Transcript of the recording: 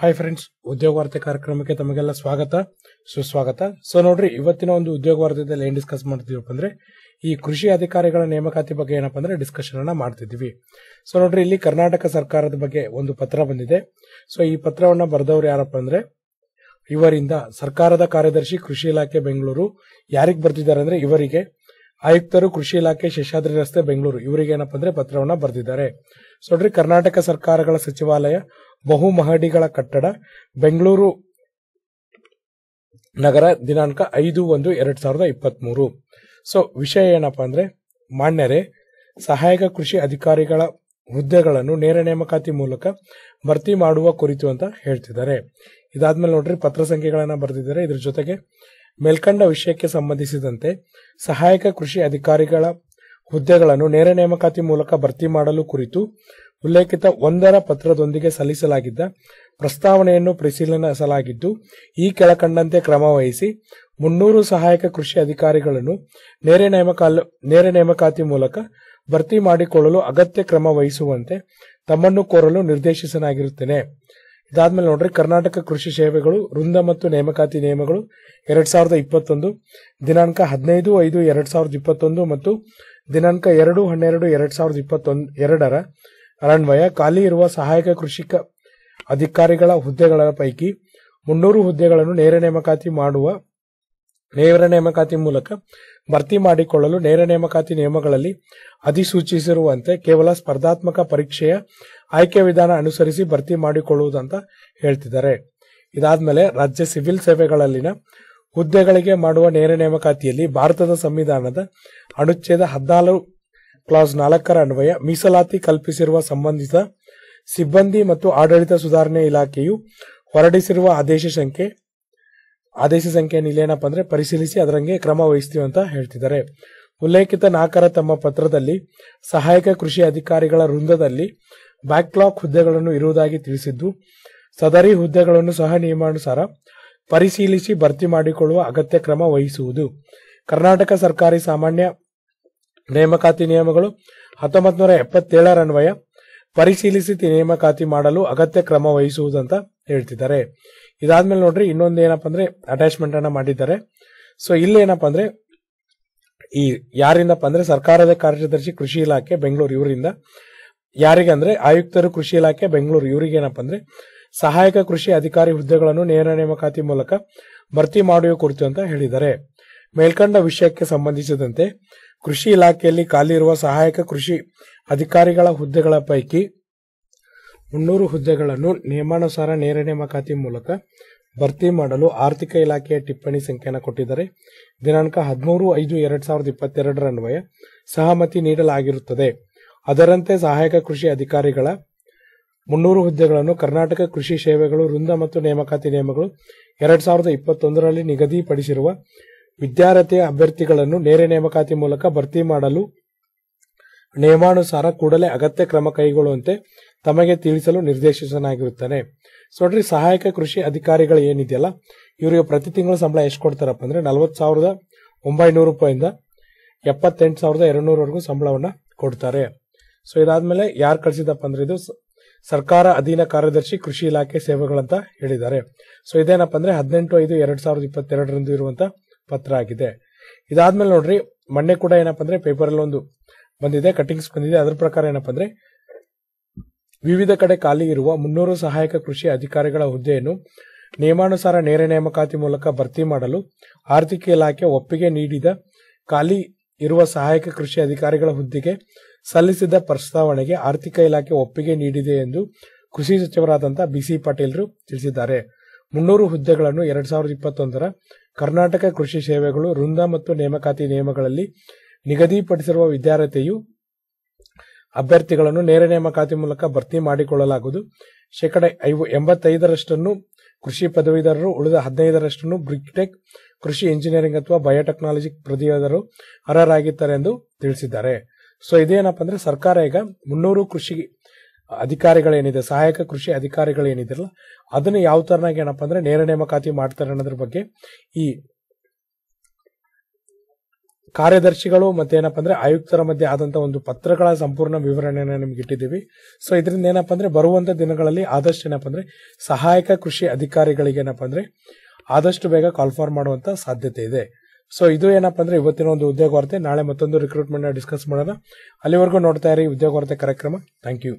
hi friends ಉದ್ಯೋಗ ವಾರ್ತೆ ಕಾರ್ಯಕ್ರಮಕ್ಕೆ ತಮಗೆಲ್ಲ ಸ್ವಾಗತ ಸುಸ್ವಾಗತ ಸೊ ನೋಡ್ರಿ ಇವತ್ತಿನ ಒಂದು ಉದ್ಯೋಗ ವಾರ್ತೆಯಲ್ಲಿ ಏನ್ ಡಿಸ್ಕಸ್ ಮಾಡ್ತಿದ್ವಿ ಅಂದ್ರೆ ಈ ಕೃಷಿ ಅಧಿಕಾರಿಗಳ ನೇಮಕಾತಿ ಬಗ್ಗೆ ಏನಪ್ಪ ಅಂದ್ರೆ ಡಿಸ್ಕಷನ್ ಅನ್ನ ಮಾಡ್ತಿದ್ವಿ ಸೊ ನೋಡ್ರಿ ಇಲ್ಲಿ ಕರ್ನಾಟಕ ಸರ್ಕಾರದ ಬಗ್ಗೆ ಒಂದು ಪತ್ರ ಬಂದಿದೆ ಸೊ ಈ ಪತ್ರವನ್ನ ಬರೆದವ್ರು ಯಾರಪ್ಪ ಅಂದ್ರೆ ಇವರಿಂದ ಸರ್ಕಾರದ ಕಾರ್ಯದರ್ಶಿ ಕೃಷಿ ಇಲಾಖೆ ಬೆಂಗಳೂರು ಯಾರಿಗೆ ಬರ್ತಿದ್ದಾರೆ ಅಂದ್ರೆ ಇವರಿಗೆ ಆಯುಕ್ತರು ಕೃಷಿ ಇಲಾಖೆ ಶೇಷಾದ್ರಿ ರಸ್ತೆ ಬೆಂಗಳೂರು ಇವರಿಗೆ ಏನಪ್ಪ ಅಂದ್ರೆ ಪತ್ರವನ್ನ ಬರೆದಿದ್ದಾರೆ ನೋಡ್ರಿ ಕರ್ನಾಟಕ ಸರ್ಕಾರಗಳ ಸಚಿವಾಲಯ ಬಹು ಮಹಡಿಗಳ ಕಟ್ಟಡ ಬೆಂಗಳೂರು ನಗರ ದಿನಾಂಕ ಐದು ಒಂದು ಎರಡ್ ಸಾವಿರದ ಇಪ್ಪತ್ತ್ ಮೂರು ಸೊ ವಿಷಯ ಏನಪ್ಪ ಅಂದ್ರೆ ಮಾನ್ಯರೇ ಸಹಾಯಕ ಕೃಷಿ ಅಧಿಕಾರಿಗಳ ಹುದ್ದೆಗಳನ್ನು ನೇರ ನೇಮಕಾತಿ ಮೂಲಕ ಭರ್ತಿ ಮಾಡುವ ಕುರಿತು ಅಂತ ಹೇಳ್ತಿದ್ದಾರೆ ಇದಾದ್ಮೇಲೆ ನೋಡ್ರಿ ಪತ್ರ ಸಂಖ್ಯೆಗಳನ್ನ ಬರೆದಿದ್ದಾರೆ ಇದ್ರ ಜೊತೆಗೆ ಮೇಲ್ಕಂಡ ವಿಷಯಕ್ಕೆ ಸಂಬಂಧಿಸಿದಂತೆ ಸಹಾಯಕ ಕೃಷಿ ಅಧಿಕಾರಿಗಳ ಹುದ್ದೆಗಳನ್ನು ನೇರ ನೇಮಕಾತಿ ಮೂಲಕ ಭರ್ತಿ ಮಾಡಲು ಕುರಿತು ಉಲ್ಲೇಖಿತ ಒಂದರ ಪತ್ರದೊಂದಿಗೆ ಸಲ್ಲಿಸಲಾಗಿದ್ದ ಪ್ರಸ್ತಾವನೆಯನ್ನು ಪರಿಶೀಲಿಸಲಾಗಿದ್ದು ಈ ಕೆಳಕಂಡಂತೆ ಕ್ರಮ ವಹಿಸಿ ಮುನ್ನೂರು ಸಹಾಯಕ ಕೃಷಿ ಅಧಿಕಾರಿಗಳನ್ನು ನೇರ ನೇರ ನೇಮಕಾತಿ ಮೂಲಕ ಭರ್ತಿ ಮಾಡಿಕೊಳ್ಳಲು ಅಗತ್ಯ ಕ್ರಮ ವಹಿಸುವಂತೆ ತಮ್ಮನ್ನು ಕೋರಲು ನಿರ್ದೇಶಿಸಲಾಗಿರುತ್ತೇನೆ ಇದಾದ್ಮೇಲೆ ನೋಡ್ರಿ ಕರ್ನಾಟಕ ಕೃಷಿ ಸೇವೆಗಳು ವೃಂದ ಮತ್ತು ನೇಮಕಾತಿ ನಿಯಮಗಳು ಎರಡ್ ಸಾವಿರದ ಇಪ್ಪತ್ತೊಂದು ದಿನಾಂಕ ಹದಿನೈದು ಐದು ಎರಡ್ ಸಾವಿರದ ಇಪ್ಪತ್ತೊಂದು ಮತ್ತು ದಿನಾಂಕ ಎರಡು ಹನ್ನೆರಡು ಎರಡ್ ಸಾವಿರದ ಇಪ್ಪತ್ತೊಂದು ಎರಡರ ಅರಣ್ವಯ ಖಾಲಿ ಇರುವ ಸಹಾಯಕ ಕೃಷಿಕ ಅಧಿಕಾರಿಗಳ ಹುದ್ದೆಗಳ ಪೈಕಿ ಮುನ್ನೂರು ಹುದ್ದೆಗಳನ್ನು ನೇರ ನೇಮಕಾತಿ ಮಾಡುವ ನೇರ ನೇಮಕಾತಿ ಮೂಲಕ ಭರ್ತಿ ಮಾಡಿಕೊಳ್ಳಲು ನೇರ ನೇಮಕಾತಿ ನಿಯಮಗಳಲ್ಲಿ ಅಧಿಸೂಚಿಸಿರುವಂತೆ ಕೇವಲ ಸ್ಪರ್ಧಾತ್ಮಕ ಪರೀಕ್ಷೆಯ ಆಯ್ಕೆ ವಿಧಾನ ಅನುಸರಿಸಿ ಭರ್ತಿ ಮಾಡಿಕೊಳ್ಳುವುದಂತ ಹೇಳ್ತಿದ್ದಾರೆ ಇದಾದ್ಮೇಲೆ ರಾಜ್ಯ ಸಿವಿಲ್ ಸೇವೆಗಳಲ್ಲಿನ ಹುದ್ದೆಗಳಿಗೆ ಮಾಡುವ ನೇರ ನೇಮಕಾತಿಯಲ್ಲಿ ಭಾರತದ ಸಂವಿಧಾನದ ಅನುಚ್ಛೇದ ಹದಿನಾಲ್ಕು ಕ್ಲಾಸ್ ನಾಲ್ಕರ ಅನ್ವಯ ಮೀಸಲಾತಿ ಕಲ್ಪಿಸಿರುವ ಸಂಬಂಧಿತ ಸಿಬ್ಬಂದಿ ಮತ್ತು ಆಡಳಿತ ಸುಧಾರಣೆ ಇಲಾಖೆಯು ಹೊರಡಿಸಿರುವ ಆದೇಶ ಸಂಖ್ಯೆ ಆದೇಶ ಸಂಖ್ಯೆಯನ್ನು ಏನಪ್ಪ ಅಂದ್ರೆ ಪರಿಶೀಲಿಸಿ ಅದರಂಗೆ ಕ್ರಮ ವಹಿಸ್ತೀವಿ ಅಂತ ಹೇಳ್ತಿದ್ದಾರೆ ಉಲ್ಲೇಖಿತ ನಾಕರ ತಮ್ಮ ಪತ್ರದಲ್ಲಿ ಸಹಾಯಕ ಕೃಷಿ ಅಧಿಕಾರಿಗಳ ವೃಂದದಲ್ಲಿ ಬ್ಯಾಕ್ಲಾಕ್ ಹುದ್ದೆಗಳನ್ನು ಇರುವುದಾಗಿ ತಿಳಿಸಿದ್ದು ಸದರಿ ಹುದ್ದೆಗಳನ್ನು ಸಹ ನಿಯಮಾನುಸಾರ ಪರಿಶೀಲಿಸಿ ಭರ್ತಿ ಮಾಡಿಕೊಳ್ಳುವ ಅಗತ್ಯ ಕ್ರಮ ವಹಿಸುವುದು ಕರ್ನಾಟಕ ಸರ್ಕಾರಿ ಸಾಮಾನ್ಯ ನೇಮಕಾತಿ ನಿಯಮಗಳು ಹತ್ತೊಂಬತ್ತು ನೂರ ಎಪ್ಪತ್ತೇಳರನ್ವಯ ಪರಿಶೀಲಿಸಿ ನೇಮಕಾತಿ ಮಾಡಲು ಅಗತ್ಯ ಕ್ರಮ ವಹಿಸುವುದಂತ ಹೇಳ್ತಿದ್ದಾರೆ ಇದಾದ್ಮೇಲೆ ನೋಡ್ರಿ ಇನ್ನೊಂದು ಏನಪ್ಪ ಅಂದ್ರೆ ಅಟ್ಯಾಚ್ಮೆಂಟ್ ಅನ್ನ ಮಾಡಿದ್ದಾರೆ ಸೊ ಇಲ್ಲೇನಪ್ಪ ಅಂದ್ರೆ ಈ ಯಾರಿಂದಪ್ಪ ಅಂದ್ರೆ ಸರ್ಕಾರದ ಕಾರ್ಯದರ್ಶಿ ಕೃಷಿ ಇಲಾಖೆ ಬೆಂಗಳೂರು ಇವರಿಂದ ಯಾರಿಗಂದ್ರೆ ಆಯುಕ್ತರು ಕೃಷಿ ಇಲಾಖೆ ಬೆಂಗಳೂರು ಇವರಿಗೇನಪ್ಪ ಅಂದ್ರೆ ಸಹಾಯಕ ಕೃಷಿ ಅಧಿಕಾರಿ ಹುದ್ದೆಗಳನ್ನು ನೇರ ನೇಮಕಾತಿ ಮೂಲಕ ಭರ್ತಿ ಮಾಡುವ ಕುರಿತು ಅಂತ ಹೇಳಿದ್ದಾರೆ ಮೇಲ್ಕಂಡ ವಿಷಯಕ್ಕೆ ಸಂಬಂಧಿಸಿದಂತೆ ಕೃಷಿ ಇಲಾಖೆಯಲ್ಲಿ ಖಾಲಿ ಇರುವ ಸಹಾಯಕ ಕೃಷಿ ಅಧಿಕಾರಿಗಳ ಹುದ್ದೆಗಳ ಪೈಕಿ ಮುನ್ನೂರು ಹುದ್ದೆಗಳನ್ನು ನಿಯಮಾನುಸಾರ ನೇರ ನೇಮಕಾತಿ ಮೂಲಕ ಭರ್ತಿ ಮಾಡಲು ಆರ್ಥಿಕ ಇಲಾಖೆಯ ಟಿಪ್ಪಣಿ ಸಂಖ್ಯೆಯನ್ನು ಕೊಟ್ಟಿದ್ದಾರೆ ದಿನಾಂಕ ಹದಿಮೂರು ಐದು ಎರಡ್ ಸಾವಿರದ ಇಪ್ಪತ್ತೆರಡರ ಅನ್ವಯ ಸಹಮತಿ ನೀಡಲಾಗಿರುತ್ತದೆ ಅದರಂತೆ ಸಹಾಯಕ ಕೃಷಿ ಅಧಿಕಾರಿಗಳ ಮುನ್ನೂರು ಹುದ್ದೆಗಳನ್ನು ಕರ್ನಾಟಕ ಕೃಷಿ ಸೇವೆಗಳು ವೃಂದ ಮತ್ತು ನೇಮಕಾತಿ ನಿಯಮಗಳು ಎರಡ್ ಸಾವಿರದ ಇಪ್ಪತ್ತೊಂದರಲ್ಲಿ ನಿಗದಿಪಡಿಸಿರುವ ವಿದ್ಯಾರ್ಥಿಯ ಅಭ್ಯರ್ಥಿಗಳನ್ನು ನೇರ ನೇಮಕಾತಿ ಮೂಲಕ ಭರ್ತಿ ಮಾಡಲು ನಿಯಮಾನುಸಾರ ಕೂಡಲೇ ಅಗತ್ಯ ಕ್ರಮ ಕೈಗೊಳ್ಳುವಂತೆ ತಮಗೆ ತಿಳಿಸಲು ನಿರ್ದೇಶಿಸಲಾಗಿರುತ್ತದೆ ಸೊ ನೋಡ್ರಿ ಸಹಾಯಕ ಕೃಷಿ ಅಧಿಕಾರಿಗಳು ಏನಿದೆಯಲ್ಲ ಇವರಿಗೆ ಪ್ರತಿ ತಿಂಗಳು ಸಂಬಳ ಎಷ್ಟು ಕೊಡ್ತಾರಪ್ಪ ಅಂದ್ರೆ ನಲ್ವತ್ತು ಸಾವಿರದ ಒಂಬೈನೂರು ರೂಪಾಯಿಂದ ಎಪ್ಪತ್ತೆಂಟು ಸಾವಿರದ ಎರಡು ಸಂಬಳವನ್ನು ಕೊಡ್ತಾರೆ ಸೊ ಇದಾದ್ಮೇಲೆ ಯಾರು ಕಳಿಸಿದಪ್ಪ ಅಂದ್ರೆ ಇದು ಸರ್ಕಾರ ಅಧೀನ ಕಾರ್ಯದರ್ಶಿ ಕೃಷಿ ಇಲಾಖೆ ಸೇವೆಗಳಂತ ಹೇಳಿದ್ದಾರೆ ಸೊ ಇದೇನಪ್ಪ ಅಂದ್ರೆ ಹದಿನೆಂಟು ಐದು ಎರಡ್ ಸಾವಿರದ ಇಪ್ಪತ್ತೆರಡರಂದು ಇರುವಂತ ಪತ್ರ ಆಗಿದೆ ಇದಾದ್ಮೇಲೆ ನೋಡ್ರಿ ಮೊನ್ನೆ ಕೂಡ ಏನಪ್ಪ ಅಂದ್ರೆ ಪೇಪರ್ ಅಲ್ಲಿ ಒಂದು ಬಂದಿದೆ ಕಟಿಂಗ್ಸ್ ಬಂದಿದೆ ಅದರ ಪ್ರಕಾರ ಏನಪ್ಪ ಅಂದ್ರೆ ವಿವಿಧ ಕಡೆ ಖಾಲಿ ಇರುವ ಮುನ್ನೂರು ಸಹಾಯಕ ಕೃಷಿ ಅಧಿಕಾರಿಗಳ ಹುದ್ದೆಯನ್ನು ನಿಯಮಾನುಸಾರ ನೇರ ನೇಮಕಾತಿ ಮೂಲಕ ಭರ್ತಿ ಮಾಡಲು ಆರ್ಥಿಕ ಇಲಾಖೆ ಒಪ್ಪಿಗೆ ನೀಡಿದ ಖಾಲಿ ಇರುವ ಸಹಾಯಕ ಕೃಷಿ ಅಧಿಕಾರಿಗಳ ಹುದ್ದೆಗೆ ಸಲ್ಲಿಸಿದ್ದ ಪ್ರಸ್ತಾವನೆಗೆ ಆರ್ಥಿಕ ಇಲಾಖೆ ಒಪ್ಪಿಗೆ ನೀಡಿದೆ ಎಂದು ಕೃಷಿ ಸಚಿವರಾದಂತಹ ಬಿಸಿ ಪಾಟೀಲ್ರು ತಿಳಿಸಿದ್ದಾರೆ ಮುನ್ನೂರು ಹುದ್ದೆಗಳನ್ನು ಎರಡ್ ಸಾವಿರದ ಇಪ್ಪತ್ತೊಂದರ ಕರ್ನಾಟಕ ಕೃಷಿ ಸೇವೆಗಳು ವೃಂದ ಮತ್ತು ನೇಮಕಾತಿ ನಿಯಮಗಳಲ್ಲಿ ನಿಗದಿಪಡಿಸಿರುವ ವಿದ್ಯಾರ್ಥಿಯು ಅಭ್ಯರ್ಥಿಗಳನ್ನು ನೇರ ನೇಮಕಾತಿ ಮೂಲಕ ಭರ್ತಿ ಮಾಡಿಕೊಳ್ಳಲಾಗುವುದು ಶೇಕಡ ಎಂಬತ್ತೈದರಷ್ಟನ್ನು ಕೃಷಿ ಪದವೀಧರರು ಉಳಿದ ಹದಿನೈದರಷ್ಟನ್ನು ಬ್ರಿಕ್ಟೆಕ್ ಕೃಷಿ ಇಂಜಿನಿಯರಿಂಗ್ ಅಥವಾ ಬಯೋಟೆಕ್ನಾಲಜಿ ಪದವೀಧರರು ಅರ್ಹರಾಗಿದ್ದಾರೆ ಎಂದು ತಿಳಿಸಿದ್ದಾರೆ ಸೊ ಇದೇನಪ್ಪ ಅಂದ್ರೆ ಸರ್ಕಾರ ಈಗ ಮುನ್ನೂರು ಕೃಷಿ ಅಧಿಕಾರಿಗಳೇನಿದೆ ಸಹಾಯಕ ಕೃಷಿ ಅಧಿಕಾರಿಗಳೇನಿದೆಲ್ಲ ಅದನ್ನು ಯಾವ ತರನಾಗಿ ಏನಪ್ಪ ಅಂದ್ರೆ ನೇರ ನೇಮಕಾತಿ ಮಾಡ್ತಾರೆ ಅನ್ನೋದ್ರ ಬಗ್ಗೆ ಈ ಕಾರ್ಯದರ್ಶಿಗಳು ಏನಪ್ಪ ಅಂದ್ರೆ ಆಯುಕ್ತರ ಮಧ್ಯೆ ಆದಂತಹ ಒಂದು ಪತ್ರಗಳ ಸಂಪೂರ್ಣ ವಿವರಣೆಯನ್ನು ನಿಮ್ಗೆ ಇಟ್ಟಿದ್ದೀವಿ ಸೊ ಇದರಿಂದ ಏನಪ್ಪಾ ಅಂದ್ರೆ ಬರುವಂತ ದಿನಗಳಲ್ಲಿ ಆದಷ್ಟು ಏನಪ್ಪ ಅಂದ್ರೆ ಸಹಾಯಕ ಕೃಷಿ ಅಧಿಕಾರಿಗಳಿಗೆ ಏನಪ್ಪಾ ಅಂದ್ರೆ ಆದಷ್ಟು ಬೇಗ ಕಾಲ್ ಮಾಡುವಂತ ಸಾಧ್ಯತೆ ಇದೆ ಸೊ ಇದು ಏನಪ್ಪ ಅಂದ್ರೆ ಇವತ್ತಿನ ಒಂದು ಉದ್ಯೋಗ ವಾರ್ತೆ ನಾಳೆ ಮತ್ತೊಂದು ರಿಕ್ರೂಟ್ಮೆಂಟ್ ಡಿಸ್ಕಸ್ ಮಾಡೋಣ ಅಲ್ಲಿವರೆಗೂ ನೋಡ್ತಾ ಇರಿ ಉದ್ಯೋಗ ವಾರ್ತೆ ಕಾರ್ಯಕ್ರಮ ಥ್ಯಾಂಕ್ ಯು